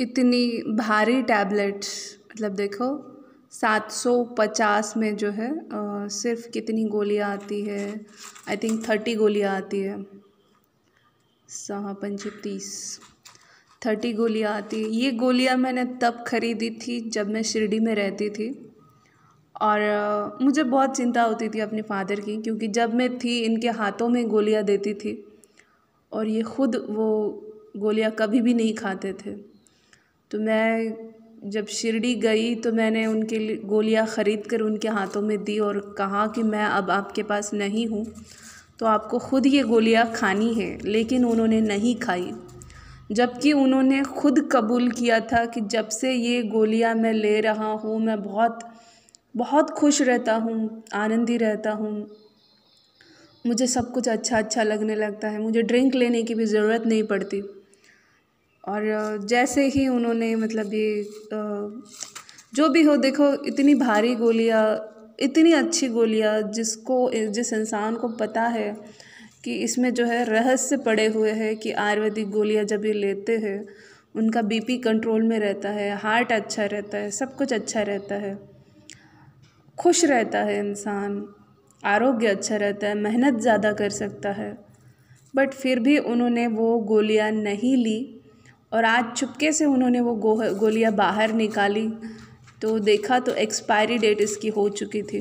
इतनी भारी टैबलेट्स मतलब देखो सात सौ पचास में जो है सिर्फ कितनी गोलियाँ आती है आई थिंक थर्टी गोलियाँ आती है सहा पंच तीस थर्टी गोलियाँ आती है ये गोलियाँ मैंने तब खरीदी थी जब मैं शिरडी में रहती थी और मुझे बहुत चिंता होती थी अपने फादर की क्योंकि जब मैं थी इनके हाथों में गोलियाँ देती थी और ये खुद वो गोलियाँ कभी भी नहीं खाते थे तो मैं जब शिरडी गई तो मैंने उनके लिए गोलियाँ ख़रीद कर उनके हाथों में दी और कहा कि मैं अब आपके पास नहीं हूँ तो आपको ख़ुद ये गोलियाँ खानी है लेकिन उन्होंने नहीं खाई जबकि उन्होंने ख़ुद कबूल किया था कि जब से ये गोलियाँ मैं ले रहा हूँ मैं बहुत बहुत खुश रहता हूँ आनंदी रहता हूँ मुझे सब कुछ अच्छा अच्छा लगने लगता है मुझे ड्रिंक लेने की भी ज़रूरत नहीं पड़ती और जैसे ही उन्होंने मतलब ये जो भी हो देखो इतनी भारी गोलियाँ इतनी अच्छी गोलियाँ जिसको जिस इंसान को पता है कि इसमें जो है रहस्य पड़े हुए हैं कि आयुर्वेदिक गोलियाँ जब ये लेते हैं उनका बीपी कंट्रोल में रहता है हार्ट अच्छा रहता है सब कुछ अच्छा रहता है खुश रहता है इंसान आरोग्य अच्छा रहता है मेहनत ज़्यादा कर सकता है बट फिर भी उन्होंने वो गोलियाँ नहीं ली और आज चुपके से उन्होंने वो गो गोलियाँ बाहर निकाली तो देखा तो एक्सपायरी डेट इसकी हो चुकी थी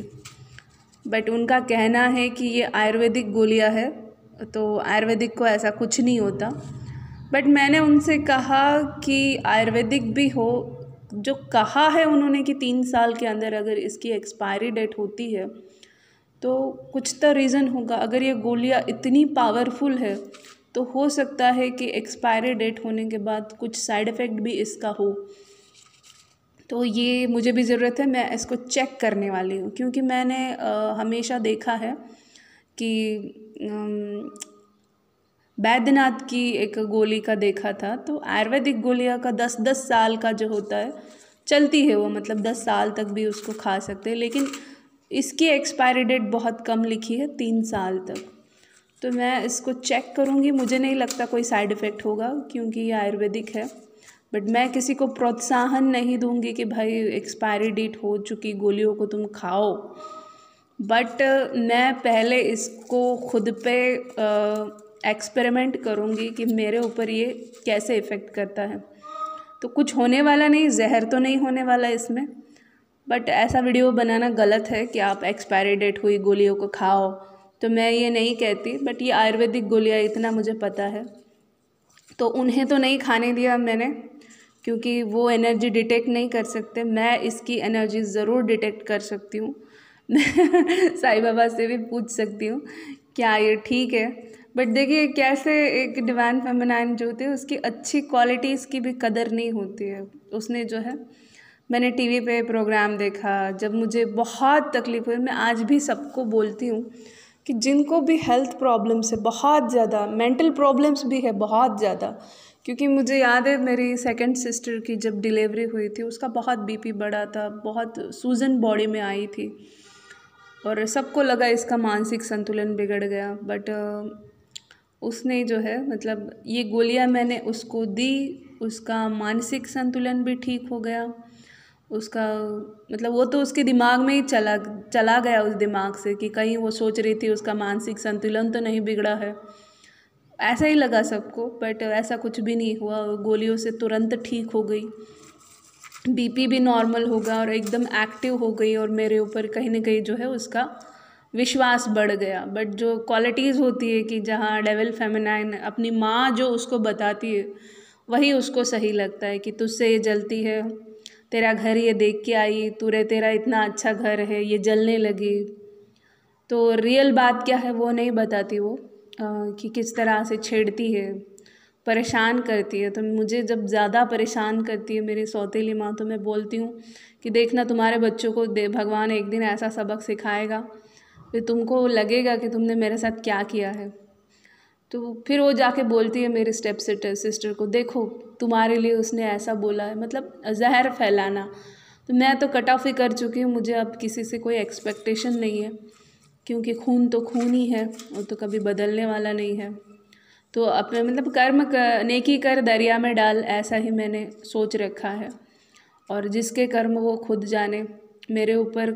बट उनका कहना है कि ये आयुर्वेदिक गोलियाँ है तो आयुर्वेदिक को ऐसा कुछ नहीं होता बट मैंने उनसे कहा कि आयुर्वेदिक भी हो जो कहा है उन्होंने कि तीन साल के अंदर अगर इसकी एक्सपायरी डेट होती है तो कुछ तो रीज़न होगा अगर ये गोलियाँ इतनी पावरफुल है तो हो सकता है कि एक्सपायरी डेट होने के बाद कुछ साइड इफ़ेक्ट भी इसका हो तो ये मुझे भी ज़रूरत है मैं इसको चेक करने वाली हूँ क्योंकि मैंने आ, हमेशा देखा है कि बैद्यनाथ की एक गोली का देखा था तो आयुर्वेदिक गोलियाँ का दस दस साल का जो होता है चलती है वो मतलब दस साल तक भी उसको खा सकते हैं लेकिन इसकी एक्सपायरी डेट बहुत कम लिखी है तीन साल तक तो मैं इसको चेक करूँगी मुझे नहीं लगता कोई साइड इफ़ेक्ट होगा क्योंकि ये आयुर्वेदिक है बट मैं किसी को प्रोत्साहन नहीं दूंगी कि भाई एक्सपायरी डेट हो चुकी गोलियों को तुम खाओ बट मैं पहले इसको खुद पे एक्सपेरिमेंट करूँगी कि मेरे ऊपर ये कैसे इफ़ेक्ट करता है तो कुछ होने वाला नहीं जहर तो नहीं होने वाला इसमें बट ऐसा वीडियो बनाना गलत है कि आप एक्सपायरी डेट हुई गोलियों को खाओ तो मैं ये नहीं कहती बट ये आयुर्वेदिक गोलियाँ इतना मुझे पता है तो उन्हें तो नहीं खाने दिया मैंने क्योंकि वो एनर्जी डिटेक्ट नहीं कर सकते मैं इसकी एनर्जी ज़रूर डिटेक्ट कर सकती हूँ साई बाबा से भी पूछ सकती हूँ क्या ये ठीक है बट देखिए कैसे एक डिवाइन फेमिनाइन जो होती है उसकी अच्छी क्वालिटीज़ की भी कदर नहीं होती है उसने जो है मैंने टीवी पे प्रोग्राम देखा जब मुझे बहुत तकलीफ हुई मैं आज भी सबको बोलती हूँ कि जिनको भी हेल्थ प्रॉब्लम्स है बहुत ज़्यादा मेंटल प्रॉब्लम्स भी है बहुत ज़्यादा क्योंकि मुझे याद है मेरी सेकंड सिस्टर की जब डिलीवरी हुई थी उसका बहुत बीपी बढ़ा था बहुत सूजन बॉडी में आई थी और सबको लगा इसका मानसिक संतुलन बिगड़ गया बट उसने जो है मतलब ये गोलियां मैंने उसको दी उसका मानसिक संतुलन भी ठीक हो गया उसका मतलब वो तो उसके दिमाग में ही चला चला गया उस दिमाग से कि कहीं वो सोच रही थी उसका मानसिक संतुलन तो नहीं बिगड़ा है ऐसा ही लगा सबको बट ऐसा कुछ भी नहीं हुआ गोलियों से तुरंत ठीक हो गई बीपी भी नॉर्मल हो गया और एकदम एक्टिव हो गई और मेरे ऊपर कहीं ना कहीं जो है उसका विश्वास बढ़ गया बट जो क्वालिटीज़ होती है कि जहाँ डेवल फेमिनाइन अपनी माँ जो उसको बताती है वही उसको सही लगता है कि तुझसे ये जलती है तेरा घर ये देख के आई तुरे तेरा इतना अच्छा घर है ये जलने लगी तो रियल बात क्या है वो नहीं बताती वो आ, कि किस तरह से छेड़ती है परेशान करती है तो मुझे जब ज़्यादा परेशान करती है मेरी सौतीली माँ तो मैं बोलती हूँ कि देखना तुम्हारे बच्चों को दे भगवान एक दिन ऐसा सबक सिखाएगा कि तुमको लगेगा कि तुमने मेरे साथ क्या किया है तो फिर वो जाके बोलती है मेरे स्टेप सिस्टर को देखो तुम्हारे लिए उसने ऐसा बोला है मतलब जहर फैलाना तो मैं तो कट ऑफ ही कर चुकी हूँ मुझे अब किसी से कोई एक्सपेक्टेशन नहीं है क्योंकि खून तो खून ही है वो तो कभी बदलने वाला नहीं है तो अपने मतलब कर्म कर, नेकी कर दरिया में डाल ऐसा ही मैंने सोच रखा है और जिसके कर्म वो खुद जाने मेरे ऊपर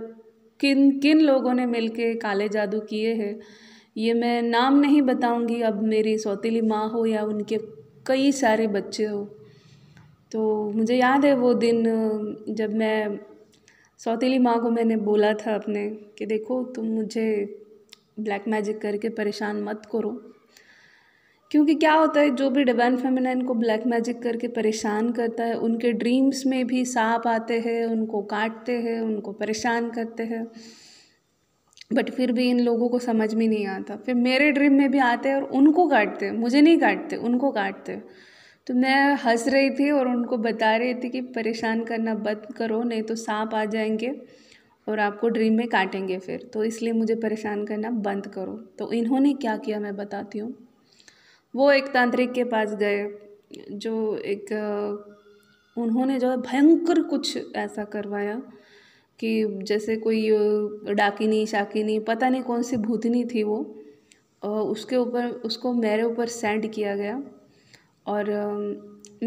किन किन लोगों ने मिलके काले जादू किए हैं ये मैं नाम नहीं बताऊंगी अब मेरी सौतीली माँ हो या उनके कई सारे बच्चे हो तो मुझे याद है वो दिन जब मैं सौतीली माँ को मैंने बोला था अपने कि देखो तुम मुझे ब्लैक मैजिक करके परेशान मत करो क्योंकि क्या होता है जो भी डिवाइन फेमिनाइन को ब्लैक मैजिक करके परेशान करता है उनके ड्रीम्स में भी सांप आते हैं उनको काटते हैं उनको परेशान करते हैं बट फिर भी इन लोगों को समझ में नहीं आता फिर मेरे ड्रीम में भी आते और उनको काटते मुझे नहीं काटते उनको काटते तो मैं हंस रही थी और उनको बता रही थी कि परेशान करना बंद करो नहीं तो सांप आ जाएंगे और आपको ड्रीम में काटेंगे फिर तो इसलिए मुझे परेशान करना बंद करो तो इन्होंने क्या किया मैं बताती हूँ वो एक तांत्रिक के पास गए जो एक उन्होंने जो है भयंकर कुछ ऐसा करवाया कि जैसे कोई डाकिनी शाकिनी पता नहीं कौन सी भूतनी थी वो उसके ऊपर उसको मेरे ऊपर सेंड किया गया और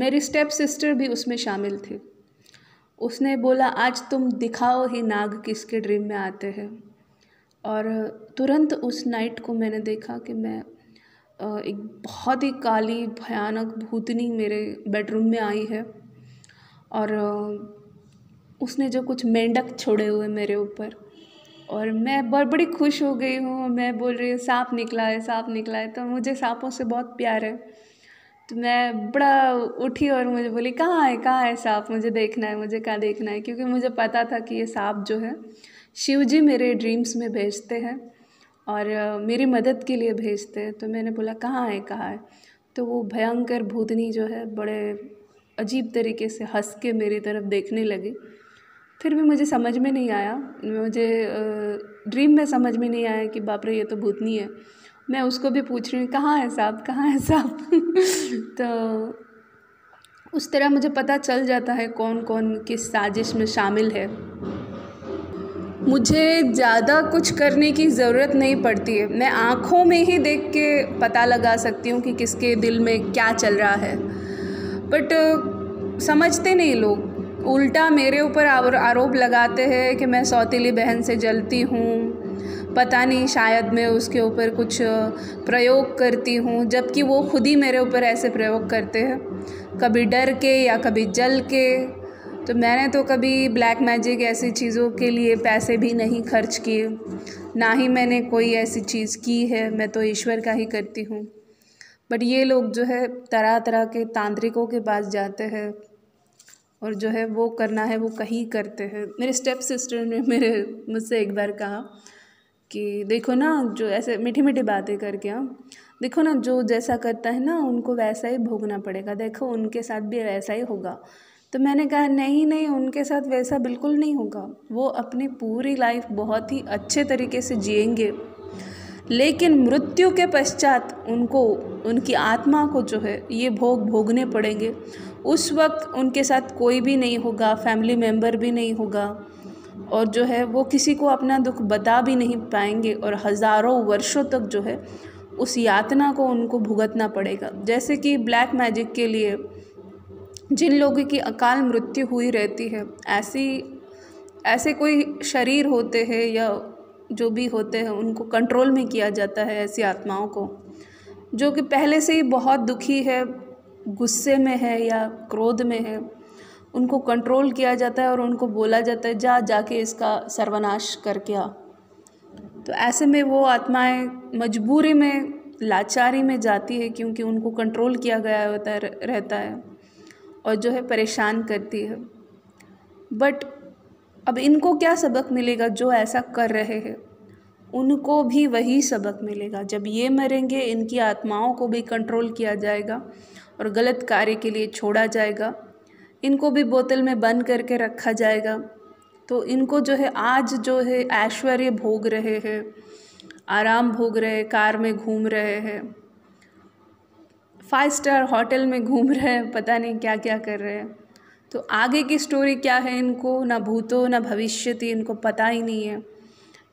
मेरी स्टेप सिस्टर भी उसमें शामिल थी उसने बोला आज तुम दिखाओ ही नाग किसके ड्रीम में आते हैं और तुरंत उस नाइट को मैंने देखा कि मैं एक बहुत ही काली भयानक भूतनी मेरे बेडरूम में आई है और उसने जो कुछ मेंढक छोड़े हुए मेरे ऊपर और मैं बहुत बड़ी खुश हो गई हूँ मैं बोल रही हूँ सांप निकला है सांप निकला है तो मुझे सांपों से बहुत प्यार है तो मैं बड़ा उठी और मुझे बोली कहाँ है कहाँ है सांप मुझे देखना है मुझे कहाँ देखना है क्योंकि मुझे पता था कि ये सांप जो है शिव जी मेरे ड्रीम्स में भेजते हैं और मेरी मदद के लिए भेजते हैं तो मैंने बोला कहाँ है कहाँ है तो वो भयंकर भूतनी जो है बड़े अजीब तरीके से हंस के मेरी तरफ देखने लगी फिर भी मुझे समझ में नहीं आया मुझे ड्रीम में समझ में नहीं आया कि बाप रे ये तो भूतनी है मैं उसको भी पूछ रही हूँ कहाँ है साहब कहाँ है साहब तो उस तरह मुझे पता चल जाता है कौन कौन किस साजिश में शामिल है मुझे ज़्यादा कुछ करने की ज़रूरत नहीं पड़ती है मैं आँखों में ही देख के पता लगा सकती हूँ कि किसके दिल में क्या चल रहा है बट समझते नहीं लोग उल्टा मेरे ऊपर आरोप लगाते हैं कि मैं सौतीली बहन से जलती हूँ पता नहीं शायद मैं उसके ऊपर कुछ प्रयोग करती हूँ जबकि वो खुद ही मेरे ऊपर ऐसे प्रयोग करते हैं कभी डर के या कभी जल के तो मैंने तो कभी ब्लैक मैजिक ऐसी चीज़ों के लिए पैसे भी नहीं खर्च किए ना ही मैंने कोई ऐसी चीज़ की है मैं तो ईश्वर का ही करती हूँ बट ये लोग जो है तरह तरह के तांत्रिकों के पास जाते हैं और जो है वो करना है वो कहीं करते हैं मेरे स्टेप सिस्टर ने मेरे मुझसे एक बार कहा कि देखो ना जो ऐसे मीठी मीठी बातें करके हम हाँ, देखो ना जो जैसा करता है ना उनको वैसा ही भोगना पड़ेगा देखो उनके साथ भी वैसा ही होगा तो मैंने कहा नहीं नहीं उनके साथ वैसा बिल्कुल नहीं होगा वो अपनी पूरी लाइफ बहुत ही अच्छे तरीके से जिएंगे लेकिन मृत्यु के पश्चात उनको उनकी आत्मा को जो है ये भोग भोगने पड़ेंगे उस वक्त उनके साथ कोई भी नहीं होगा फैमिली मेम्बर भी नहीं होगा और जो है वो किसी को अपना दुख बता भी नहीं पाएंगे और हज़ारों वर्षों तक जो है उस यातना को उनको भुगतना पड़ेगा जैसे कि ब्लैक मैजिक के लिए जिन लोगों की अकाल मृत्यु हुई रहती है ऐसी ऐसे कोई शरीर होते हैं या जो भी होते हैं उनको कंट्रोल में किया जाता है ऐसी आत्माओं को जो कि पहले से ही बहुत दुखी है गुस्से में है या क्रोध में है उनको कंट्रोल किया जाता है और उनको बोला जाता है जा जाके इसका सर्वनाश करके आ तो ऐसे में वो आत्माएं मजबूरी में लाचारी में जाती है क्योंकि उनको कंट्रोल किया गया होता है रहता है और जो है परेशान करती है बट अब इनको क्या सबक मिलेगा जो ऐसा कर रहे हैं उनको भी वही सबक मिलेगा जब ये मरेंगे इनकी आत्माओं को भी कंट्रोल किया जाएगा और गलत कार्य के लिए छोड़ा जाएगा इनको भी बोतल में बंद करके रखा जाएगा तो इनको जो है आज जो है ऐश्वर्य भोग रहे हैं आराम भोग रहे हैं कार में घूम रहे हैं फाइव स्टार होटल में घूम रहे हैं पता नहीं क्या क्या कर रहे हैं तो आगे की स्टोरी क्या है इनको ना भूतो ना भविष्य इनको पता ही नहीं है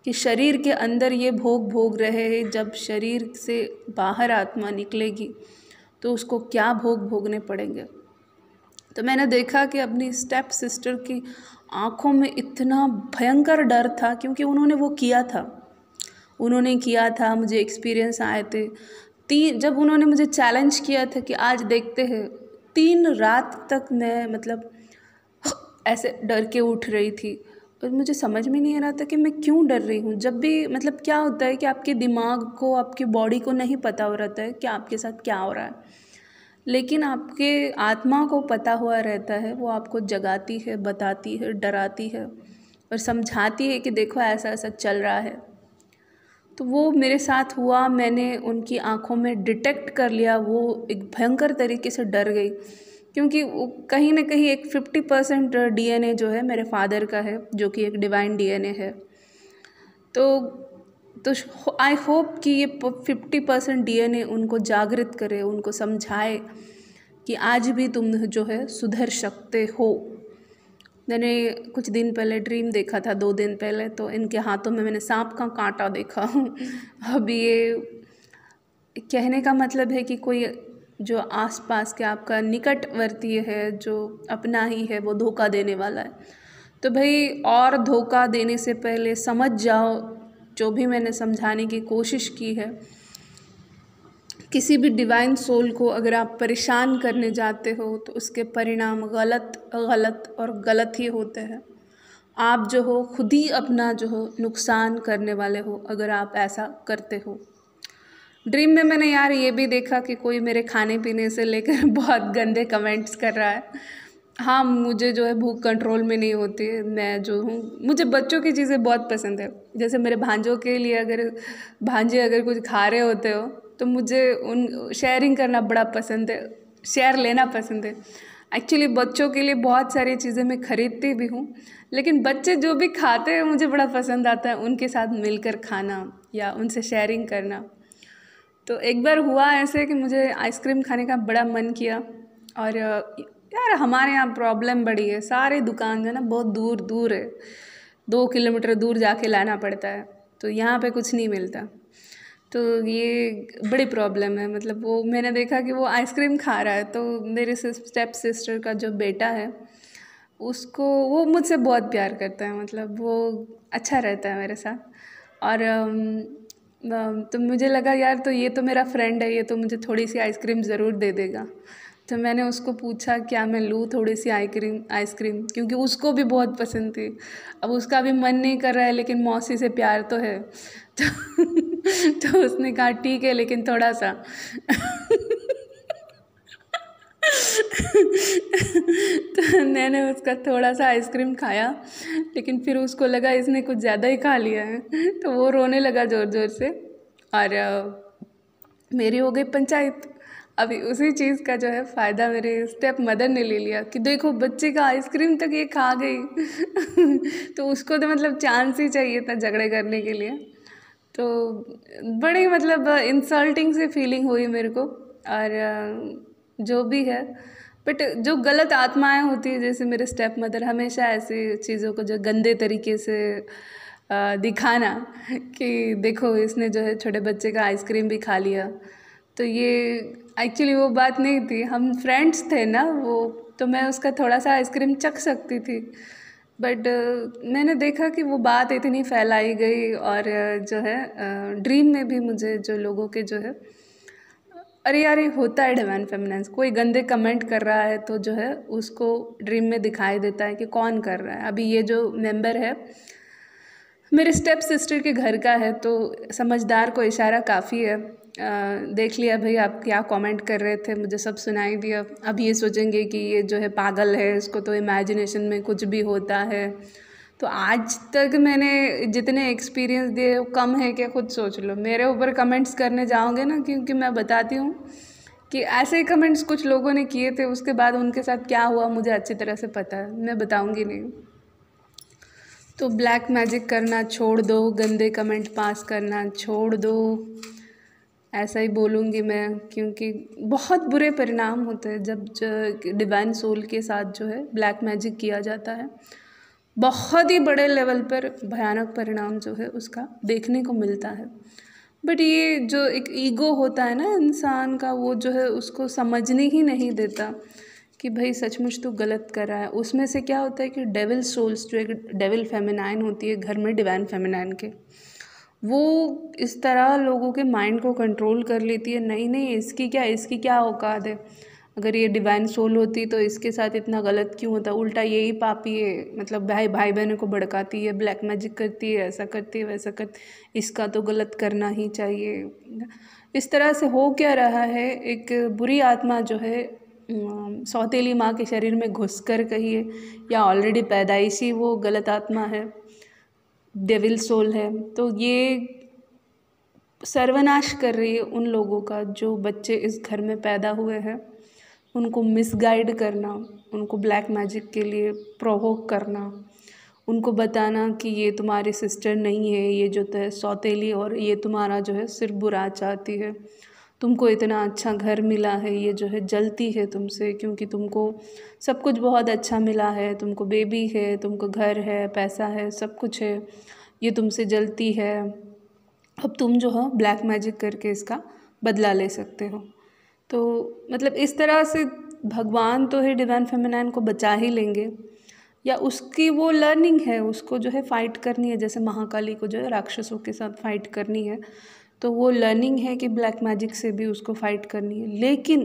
कि शरीर के अंदर ये भोग भोग रहे हैं जब शरीर से बाहर आत्मा निकलेगी तो उसको क्या भोग भोगने पड़ेंगे तो मैंने देखा कि अपनी स्टेप सिस्टर की आंखों में इतना भयंकर डर था क्योंकि उन्होंने वो किया था उन्होंने किया था मुझे एक्सपीरियंस आए थे तीन जब उन्होंने मुझे चैलेंज किया था कि आज देखते हैं तीन रात तक मैं मतलब ऐसे डर के उठ रही थी और मुझे समझ में नहीं आ रहा था कि मैं क्यों डर रही हूँ जब भी मतलब क्या होता है कि आपके दिमाग को आपकी बॉडी को नहीं पता हो रहता है कि आपके साथ क्या हो रहा है लेकिन आपके आत्मा को पता हुआ रहता है वो आपको जगाती है बताती है डराती है और समझाती है कि देखो ऐसा ऐसा चल रहा है तो वो मेरे साथ हुआ मैंने उनकी आँखों में डिटेक्ट कर लिया वो एक भयंकर तरीके से डर गई क्योंकि कहीं ना कहीं एक फिफ्टी परसेंट डी जो है मेरे फादर का है जो कि एक डिवाइन डी है तो तो आई होप कि ये फिफ्टी परसेंट डी उनको जागृत करे उनको समझाए कि आज भी तुम जो है सुधर सकते हो मैंने कुछ दिन पहले ड्रीम देखा था दो दिन पहले तो इनके हाथों में मैंने सांप का कांटा देखा अब ये कहने का मतलब है कि कोई जो आस पास के आपका निकटवर्ती है जो अपना ही है वो धोखा देने वाला है तो भाई और धोखा देने से पहले समझ जाओ जो भी मैंने समझाने की कोशिश की है किसी भी डिवाइन सोल को अगर आप परेशान करने जाते हो तो उसके परिणाम गलत गलत और गलत ही होते हैं आप जो हो खुद ही अपना जो हो नुकसान करने वाले हो अगर आप ऐसा करते हो ड्रीम में मैंने यार ये भी देखा कि कोई मेरे खाने पीने से लेकर बहुत गंदे कमेंट्स कर रहा है हाँ मुझे जो है भूख कंट्रोल में नहीं होती मैं जो हूँ मुझे बच्चों की चीज़ें बहुत पसंद है जैसे मेरे भांजों के लिए अगर भांजे अगर कुछ खा रहे होते हो तो मुझे उन शेयरिंग करना बड़ा पसंद है शेयर लेना पसंद है एक्चुअली बच्चों के लिए बहुत सारी चीज़ें मैं ख़रीदती भी हूँ लेकिन बच्चे जो भी खाते हैं मुझे बड़ा पसंद आता है उनके साथ मिलकर खाना या उनसे शेयरिंग करना तो एक बार हुआ ऐसे कि मुझे आइसक्रीम खाने का बड़ा मन किया और यार हमारे यहाँ प्रॉब्लम बड़ी है सारे दुकान जो है ना बहुत दूर दूर है दो किलोमीटर दूर जाके लाना पड़ता है तो यहाँ पे कुछ नहीं मिलता तो ये बड़ी प्रॉब्लम है मतलब वो मैंने देखा कि वो आइसक्रीम खा रहा है तो मेरे स्टेप सिस्टर का जो बेटा है उसको वो मुझसे बहुत प्यार करता है मतलब वो अच्छा रहता है मेरे साथ और तो मुझे लगा यार तो ये तो मेरा फ्रेंड है ये तो मुझे थोड़ी सी आइसक्रीम ज़रूर दे देगा तो मैंने उसको पूछा क्या मैं लूँ थोड़ी सी आइसक्रीम आइसक्रीम क्योंकि उसको भी बहुत पसंद थी अब उसका भी मन नहीं कर रहा है लेकिन मौसी से प्यार तो है तो, तो उसने कहा ठीक है लेकिन थोड़ा सा तो मैंने उसका थोड़ा सा आइसक्रीम खाया लेकिन फिर उसको लगा इसने कुछ ज़्यादा ही खा लिया है तो वो रोने लगा ज़ोर ज़ोर से और मेरी हो गई पंचायत अभी उसी चीज़ का जो है फ़ायदा मेरे स्टेप मदर ने ले लिया कि देखो बच्चे का आइसक्रीम तक ये खा गई तो उसको तो मतलब चांस ही चाहिए था झगड़े करने के लिए तो बड़ी मतलब इंसल्टिंग सी फीलिंग हुई मेरे को और जो भी है बट जो गलत आत्माएं होती है जैसे मेरे स्टेप मदर हमेशा ऐसी चीज़ों को जो गंदे तरीके से दिखाना कि देखो इसने जो है छोटे बच्चे का आइसक्रीम भी खा लिया तो ये एक्चुअली वो बात नहीं थी हम फ्रेंड्स थे ना वो तो मैं उसका थोड़ा सा आइसक्रीम चख सकती थी बट मैंने देखा कि वो बात इतनी फैलाई गई और जो है ड्रीम में भी मुझे जो लोगों के जो है अरे यार ये होता है डिवाइन फेमिनेंस कोई गंदे कमेंट कर रहा है तो जो है उसको ड्रीम में दिखाई देता है कि कौन कर रहा है अभी ये जो मेंबर है मेरे स्टेप सिस्टर के घर का है तो समझदार को इशारा काफ़ी है आ, देख लिया भाई आप क्या कमेंट कर रहे थे मुझे सब सुनाई दिया अब ये सोचेंगे कि ये जो है पागल है इसको तो इमेजिनेशन में कुछ भी होता है तो आज तक मैंने जितने एक्सपीरियंस दिए वो कम है क्या खुद सोच लो मेरे ऊपर कमेंट्स करने जाओगे ना क्योंकि मैं बताती हूँ कि ऐसे ही कमेंट्स कुछ लोगों ने किए थे उसके बाद उनके साथ क्या हुआ मुझे अच्छी तरह से पता है मैं बताऊँगी नहीं तो ब्लैक मैजिक करना छोड़ दो गंदे कमेंट पास करना छोड़ दो ऐसा ही बोलूँगी मैं क्योंकि बहुत बुरे परिणाम होते हैं जब डिवाइन सोल के साथ जो है ब्लैक मैजिक किया जाता है बहुत ही बड़े लेवल पर भयानक परिणाम जो है उसका देखने को मिलता है बट ये जो एक ईगो होता है ना इंसान का वो जो है उसको समझने ही नहीं देता कि भाई सचमुच तो गलत कर रहा है उसमें से क्या होता है कि डेविल सोल्स जो एक डेविल फेमिनाइन होती है घर में डिवाइन फेमिनाइन के वो इस तरह लोगों के माइंड को कंट्रोल कर लेती है नहीं नहीं इसकी क्या इसकी क्या औकात है अगर ये डिवाइन सोल होती तो इसके साथ इतना गलत क्यों होता उल्टा यही पापी है मतलब भाई भाई बहनों को भड़काती है ब्लैक मैजिक करती है ऐसा करती है वैसा करती इसका तो गलत करना ही चाहिए इस तरह से हो क्या रहा है एक बुरी आत्मा जो है सौतेली माँ के शरीर में घुस कर कहिए या ऑलरेडी पैदाइशी वो गलत आत्मा है डेविल सोल है तो ये सर्वनाश कर रही है उन लोगों का जो बच्चे इस घर में पैदा हुए हैं उनको मिसगाइड करना उनको ब्लैक मैजिक के लिए प्रोवोक करना उनको बताना कि ये तुम्हारी सिस्टर नहीं है ये जो है सौतेली और ये तुम्हारा जो है सिर्फ बुरा चाहती है तुमको इतना अच्छा घर मिला है ये जो है जलती है तुमसे क्योंकि तुमको सब कुछ बहुत अच्छा मिला है तुमको बेबी है तुमको घर है पैसा है सब कुछ है ये तुमसे जलती है अब तुम जो है ब्लैक मैजिक करके इसका बदला ले सकते हो तो मतलब इस तरह से भगवान तो है डिवाइन फेमिनाइन को बचा ही लेंगे या उसकी वो लर्निंग है उसको जो है फाइट करनी है जैसे महाकाली को जो है राक्षसों के साथ फाइट करनी है तो वो लर्निंग है कि ब्लैक मैजिक से भी उसको फाइट करनी है लेकिन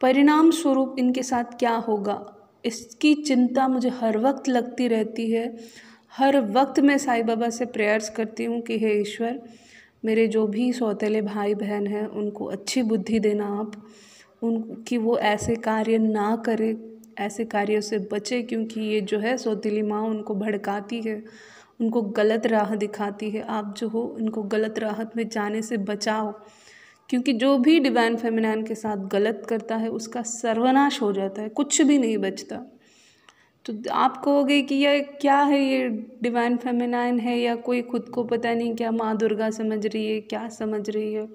परिणाम स्वरूप इनके साथ क्या होगा इसकी चिंता मुझे हर वक्त लगती रहती है हर वक्त मैं साई बाबा से प्रेयर्स करती हूँ कि हे ईश्वर मेरे जो भी सौतेले भाई बहन हैं उनको अच्छी बुद्धि देना आप उनकी वो ऐसे कार्य ना करें ऐसे कार्यों से बचें क्योंकि ये जो है सौतेली माँ उनको भड़काती है उनको गलत राह दिखाती है आप जो हो उनको गलत राह में जाने से बचाओ क्योंकि जो भी डिवाइन फेमिनान के साथ गलत करता है उसका सर्वनाश हो जाता है कुछ भी नहीं बचता तो आप कहोगे कि यह क्या है ये डिवाइन फेमिनाइन है या कोई खुद को पता नहीं क्या माँ दुर्गा समझ रही है क्या समझ रही है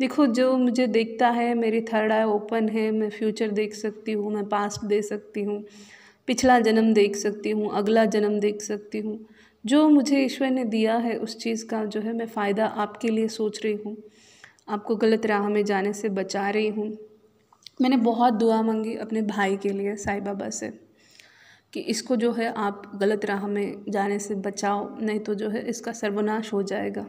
देखो जो मुझे देखता है मेरी थर्ड आई ओपन है मैं फ्यूचर देख सकती हूँ मैं पास्ट देख सकती हूँ पिछला जन्म देख सकती हूँ अगला जन्म देख सकती हूँ जो मुझे ईश्वर ने दिया है उस चीज़ का जो है मैं फ़ायदा आपके लिए सोच रही हूँ आपको गलत राह में जाने से बचा रही हूँ मैंने बहुत दुआ मांगी अपने भाई के लिए साई बाबा से कि इसको जो है आप गलत राह में जाने से बचाओ नहीं तो जो है इसका सर्वनाश हो जाएगा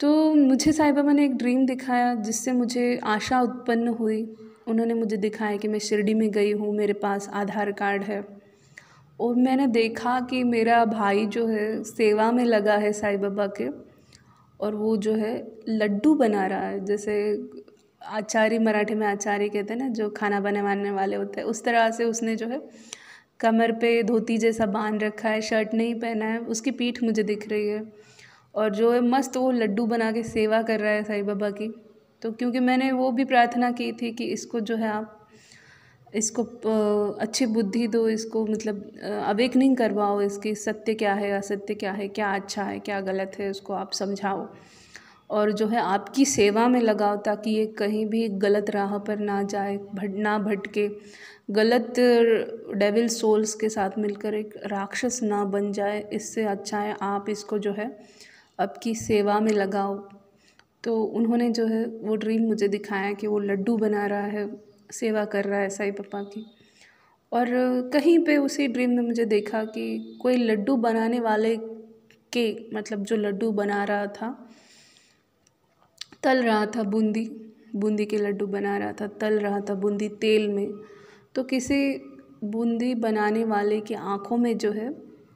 तो मुझे साई बाबा ने एक ड्रीम दिखाया जिससे मुझे आशा उत्पन्न हुई उन्होंने मुझे दिखाया कि मैं शिरडी में गई हूँ मेरे पास आधार कार्ड है और मैंने देखा कि मेरा भाई जो है सेवा में लगा है साई बाबा के और वो जो है लड्डू बना रहा है जैसे आचारी मराठी में आचारी कहते हैं ना जो खाना बनवाने वाले होते हैं उस तरह से उसने जो है कमर पे धोती जैसा बांध रखा है शर्ट नहीं पहना है उसकी पीठ मुझे दिख रही है और जो है मस्त वो लड्डू बना के सेवा कर रहा है साईं बाबा की तो क्योंकि मैंने वो भी प्रार्थना की थी कि इसको जो है आप इसको अच्छी बुद्धि दो इसको मतलब अवेकनिंग करवाओ इसकी सत्य क्या है असत्य क्या है क्या अच्छा है क्या गलत है उसको आप समझाओ और जो है आपकी सेवा में लगाओ ताकि ये कहीं भी गलत राह पर ना जाए भट ना भटके गलत डेविल सोल्स के साथ मिलकर एक राक्षस ना बन जाए इससे अच्छा है आप इसको जो है आपकी सेवा में लगाओ तो उन्होंने जो है वो ड्रीम मुझे दिखाया कि वो लड्डू बना रहा है सेवा कर रहा है साई पापा की और कहीं पे उसी ड्रीम में मुझे देखा कि कोई लड्डू बनाने वाले के मतलब जो लड्डू बना रहा था तल रहा था बूंदी बूंदी के लड्डू बना रहा था तल रहा था बूंदी तेल में तो किसी बूंदी बनाने वाले की आँखों में जो है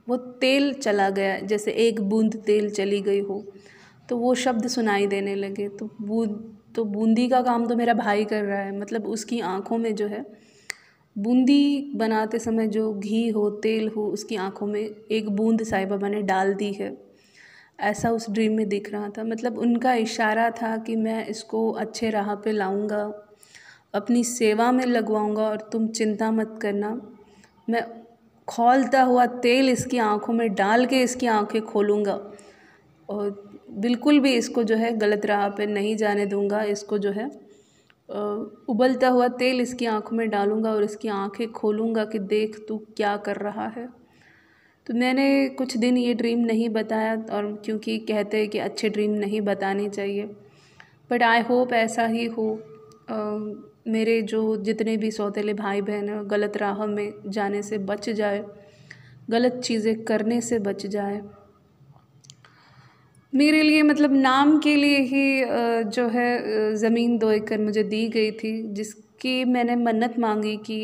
वो तेल चला गया जैसे एक बूंद तेल चली गई हो तो वो शब्द सुनाई देने लगे तो बूंद तो बूंदी का काम तो मेरा भाई कर रहा है मतलब उसकी आँखों में जो है बूंदी बनाते समय जो घी हो तेल हो उसकी आँखों में एक बूंद साई बाबा ने डाल दी है ऐसा उस ड्रीम में दिख रहा था मतलब उनका इशारा था कि मैं इसको अच्छे राह पे लाऊंगा अपनी सेवा में लगवाऊँगा और तुम चिंता मत करना मैं खोलता हुआ तेल इसकी आँखों में डाल के इसकी आँखें खोलूँगा और बिल्कुल भी इसको जो है गलत राह पे नहीं जाने दूंगा इसको जो है उबलता हुआ तेल इसकी आँखों में डालूँगा और इसकी आँखें खोलूँगा कि देख तू क्या कर रहा है तो मैंने कुछ दिन ये ड्रीम नहीं बताया और क्योंकि कहते हैं कि अच्छे ड्रीम नहीं बताने चाहिए बट आई होप ऐसा ही हो मेरे जो जितने भी सौतेले भाई बहन हैं गलत राह में जाने से बच जाए गलत चीज़ें करने से बच जाए मेरे लिए मतलब नाम के लिए ही जो है ज़मीन दो एकड़ मुझे दी गई थी जिसकी मैंने मन्नत मांगी कि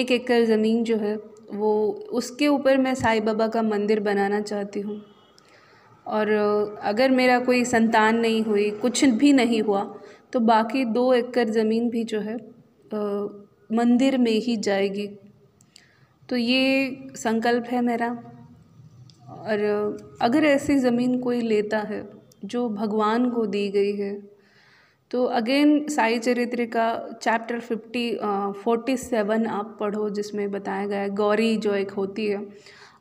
एक एकड़ ज़मीन जो है वो उसके ऊपर मैं साईं बाबा का मंदिर बनाना चाहती हूँ और अगर मेरा कोई संतान नहीं हुई कुछ भी नहीं हुआ तो बाकी दो एकड़ ज़मीन भी जो है मंदिर में ही जाएगी तो ये संकल्प है मेरा और अगर ऐसी ज़मीन कोई लेता है जो भगवान को दी गई है तो अगेन साई चरित्र का चैप्टर फिफ्टी फोर्टी सेवन आप पढ़ो जिसमें बताया गया है गौरी जो एक होती है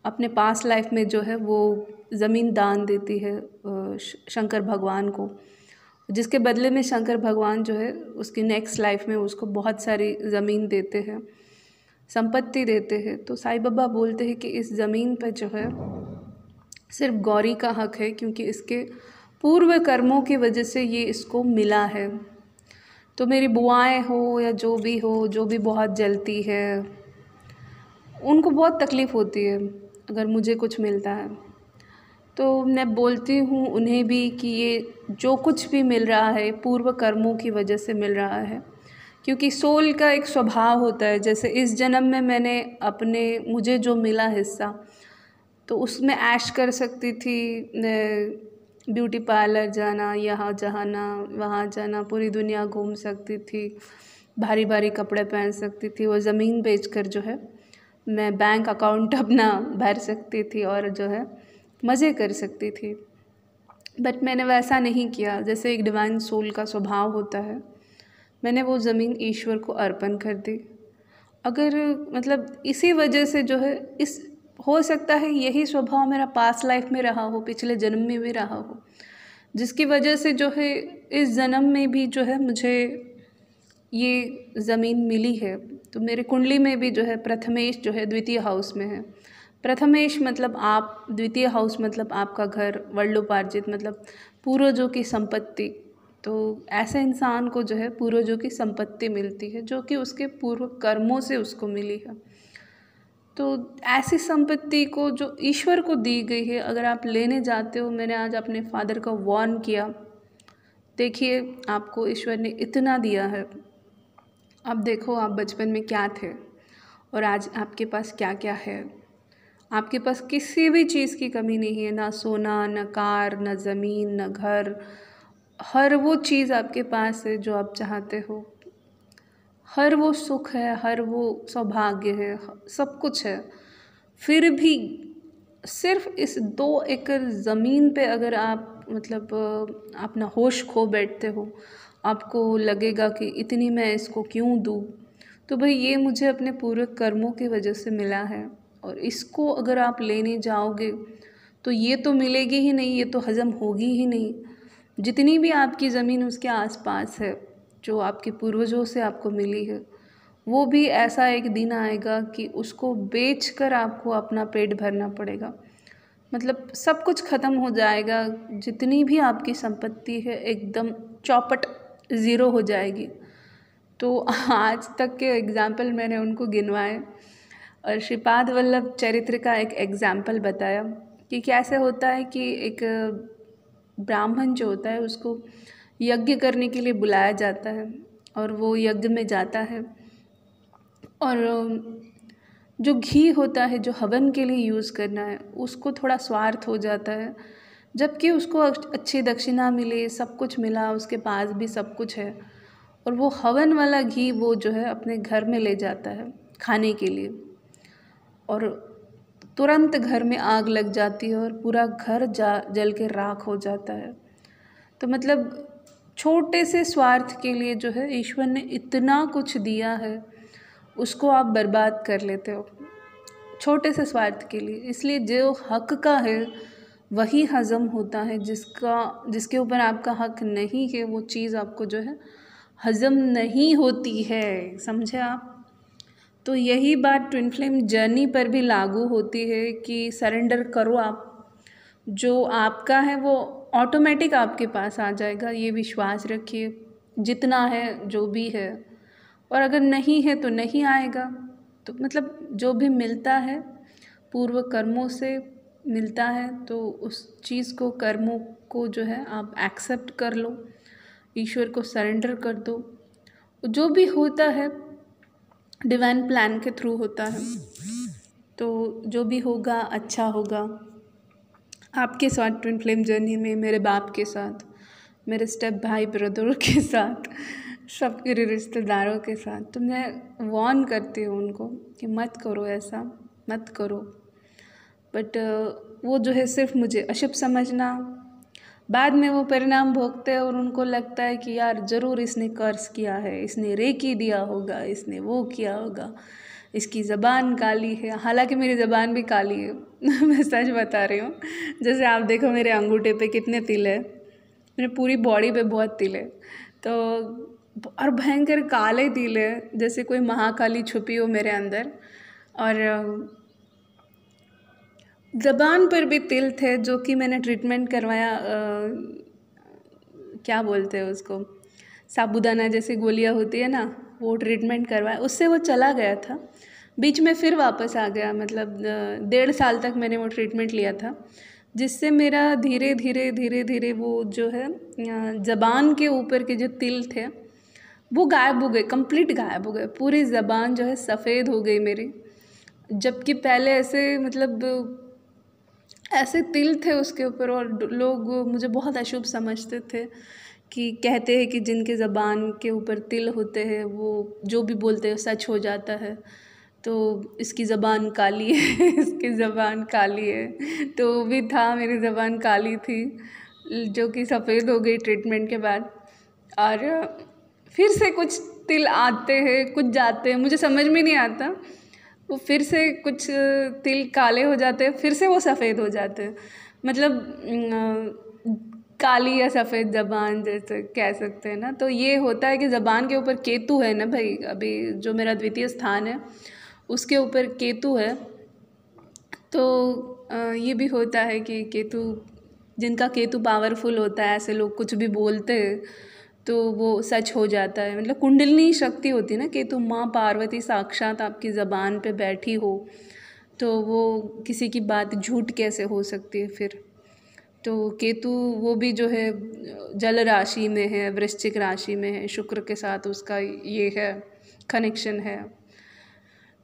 अपने पास लाइफ में जो है वो ज़मीन दान देती है शंकर भगवान को जिसके बदले में शंकर भगवान जो है उसकी नेक्स्ट लाइफ में उसको बहुत सारी ज़मीन देते हैं संपत्ति देते हैं तो साई बाबा बोलते हैं कि इस ज़मीन पर जो है सिर्फ गौरी का हक है क्योंकि इसके पूर्व कर्मों की वजह से ये इसको मिला है तो मेरी बुआएं हो या जो भी हो जो भी बहुत जलती है उनको बहुत तकलीफ़ होती है अगर मुझे कुछ मिलता है तो मैं बोलती हूँ उन्हें भी कि ये जो कुछ भी मिल रहा है पूर्व कर्मों की वजह से मिल रहा है क्योंकि सोल का एक स्वभाव होता है जैसे इस जन्म में मैंने अपने मुझे जो मिला हिस्सा तो उसमें ऐश कर सकती थी ब्यूटी पार्लर जाना यहाँ जाना वहाँ जाना पूरी दुनिया घूम सकती थी भारी भारी कपड़े पहन सकती थी वो ज़मीन बेचकर जो है मैं बैंक अकाउंट अपना भर सकती थी और जो है मज़े कर सकती थी बट मैंने वैसा नहीं किया जैसे एक डिवाइन सोल का स्वभाव होता है मैंने वो ज़मीन ईश्वर को अर्पण कर दी अगर मतलब इसी वजह से जो है इस हो सकता है यही स्वभाव मेरा पास्ट लाइफ में रहा हो पिछले जन्म में भी रहा हो जिसकी वजह से जो है इस जन्म में भी जो है मुझे ये ज़मीन मिली है तो मेरे कुंडली में भी जो है प्रथमेश जो है द्वितीय हाउस में है प्रथमेश मतलब आप द्वितीय हाउस मतलब आपका घर वर्लोपार्जित मतलब पूर्वजों की संपत्ति तो ऐसे इंसान को जो है पूर्वजों की संपत्ति मिलती है जो कि उसके पूर्व कर्मों से उसको मिली है तो ऐसी संपत्ति को जो ईश्वर को दी गई है अगर आप लेने जाते हो मैंने आज अपने फादर का वॉर्न किया देखिए आपको ईश्वर ने इतना दिया है अब देखो आप बचपन में क्या थे और आज आपके पास क्या क्या है आपके पास किसी भी चीज़ की कमी नहीं है ना सोना ना कार ना ज़मीन ना घर हर वो चीज़ आपके पास है जो आप चाहते हो हर वो सुख है हर वो सौभाग्य है सब कुछ है फिर भी सिर्फ इस दो एकड़ ज़मीन पे अगर आप मतलब अपना होश खो बैठते हो आपको लगेगा कि इतनी मैं इसको क्यों दूँ तो भाई ये मुझे अपने पूरे कर्मों की वजह से मिला है और इसको अगर आप लेने जाओगे तो ये तो मिलेगी ही नहीं ये तो हज़म होगी ही नहीं जितनी भी आपकी ज़मीन उसके आसपास है जो आपके पूर्वजों से आपको मिली है वो भी ऐसा एक दिन आएगा कि उसको बेच कर आपको अपना पेट भरना पड़ेगा मतलब सब कुछ ख़त्म हो जाएगा जितनी भी आपकी संपत्ति है एकदम चौपट ज़ीरो हो जाएगी तो आज तक के एग्ज़ाम्पल मैंने उनको गिनवाए और श्रीपाद वल्लभ चरित्र का एक एग्ज़ाम्पल बताया कि कैसे होता है कि एक ब्राह्मण जो होता है उसको यज्ञ करने के लिए बुलाया जाता है और वो यज्ञ में जाता है और जो घी होता है जो हवन के लिए यूज़ करना है उसको थोड़ा स्वार्थ हो जाता है जबकि उसको अच्छी दक्षिणा मिले सब कुछ मिला उसके पास भी सब कुछ है और वो हवन वाला घी वो जो है अपने घर में ले जाता है खाने के लिए और तुरंत घर में आग लग जाती है और पूरा घर जा जल के राख हो जाता है तो मतलब छोटे से स्वार्थ के लिए जो है ईश्वर ने इतना कुछ दिया है उसको आप बर्बाद कर लेते हो छोटे से स्वार्थ के लिए इसलिए जो हक का है वही हज़म होता है जिसका जिसके ऊपर आपका हक नहीं है वो चीज़ आपको जो है हज़म नहीं होती है समझे आप तो यही बात ट्विन फ्लेम जर्नी पर भी लागू होती है कि सरेंडर करो आप जो आपका है वो ऑटोमेटिक आपके पास आ जाएगा ये विश्वास रखिए जितना है जो भी है और अगर नहीं है तो नहीं आएगा तो मतलब जो भी मिलता है पूर्व कर्मों से मिलता है तो उस चीज़ को कर्मों को जो है आप एक्सेप्ट कर लो ईश्वर को सरेंडर कर दो जो भी होता है डिवाइन प्लान के थ्रू होता है तो जो भी होगा अच्छा होगा आपके साथ ट्विन फ्लेम जर्नी में मेरे बाप के साथ मेरे स्टेप भाई ब्रदर के साथ सबके रिश्तेदारों के साथ तो मैं वॉर्न करती हूँ उनको कि मत करो ऐसा मत करो बट वो जो है सिर्फ मुझे अशुभ समझना बाद में वो परिणाम भोगते हैं और उनको लगता है कि यार ज़रूर इसने कर्ज किया है इसने रेकी दिया होगा इसने वो किया होगा इसकी ज़बान काली है हालांकि मेरी ज़बान भी काली है मैं सच बता रही हूँ जैसे आप देखो मेरे अंगूठे पे कितने तिल है मेरे पूरी बॉडी पे बहुत तिल है तो और भयंकर काले तिल है जैसे कोई महाकाली छुपी हो मेरे अंदर और ज़बान पर भी तिल थे जो कि मैंने ट्रीटमेंट करवाया क्या बोलते हैं उसको साबुदाना जैसी गोलियाँ होती है ना वो ट्रीटमेंट करवाया उससे वो चला गया था बीच में फिर वापस आ गया मतलब डेढ़ साल तक मैंने वो ट्रीटमेंट लिया था जिससे मेरा धीरे धीरे धीरे धीरे वो जो है ज़बान के ऊपर के जो तिल थे वो गायब हो गए कंप्लीट गायब हो गए पूरी ज़बान जो है सफ़ेद हो गई मेरी जबकि पहले ऐसे मतलब ऐसे तिल थे उसके ऊपर और लोग मुझे बहुत अशुभ समझते थे कि कहते हैं कि जिनके ज़बान के ऊपर तिल होते हैं वो जो भी बोलते हैं सच हो जाता है तो इसकी ज़बान काली है इसकी ज़बान काली है तो भी था मेरी ज़बान काली थी जो कि सफ़ेद हो गई ट्रीटमेंट के बाद और फिर से कुछ तिल आते हैं कुछ जाते हैं मुझे समझ में नहीं आता वो फिर से कुछ तिल काले हो जाते हैं फिर से वो सफ़ेद हो जाते हैं मतलब काली या सफ़ेद ज़बान जैसे कह सकते हैं ना तो ये होता है कि ज़बान के ऊपर केतु है ना भाई अभी जो मेरा द्वितीय स्थान है उसके ऊपर केतु है तो ये भी होता है कि केतु जिनका केतु पावरफुल होता है ऐसे लोग कुछ भी बोलते हैं तो वो सच हो जाता है मतलब कुंडलनी शक्ति होती है ना कि तुम माँ पार्वती साक्षात आपकी ज़बान पे बैठी हो तो वो किसी की बात झूठ कैसे हो सकती है फिर तो केतु वो भी जो है जल राशि में है वृश्चिक राशि में है शुक्र के साथ उसका ये है कनेक्शन है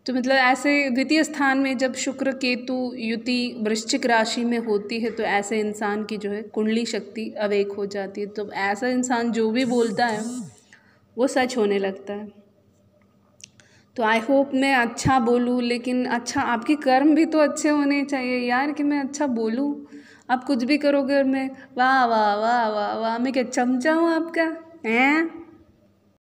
तो मतलब ऐसे द्वितीय स्थान में जब शुक्र केतु युति वृश्चिक राशि में होती है तो ऐसे इंसान की जो है कुंडली शक्ति अवेक हो जाती है तो ऐसा इंसान जो भी बोलता है वो सच होने लगता है तो आई होप मैं अच्छा बोलूँ लेकिन अच्छा आपके कर्म भी तो अच्छे होने चाहिए यार कि मैं अच्छा बोलूँ आप कुछ भी करोगे और मैं वाह वाह वाह वाह वाह मैं क्या चमचा हूँ आपका हैं